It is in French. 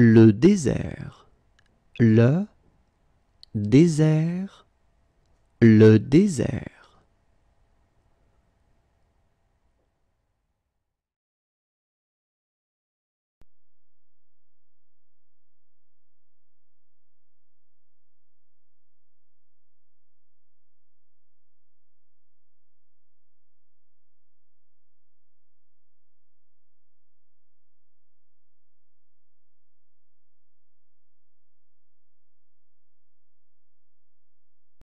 le désert, le désert, le désert.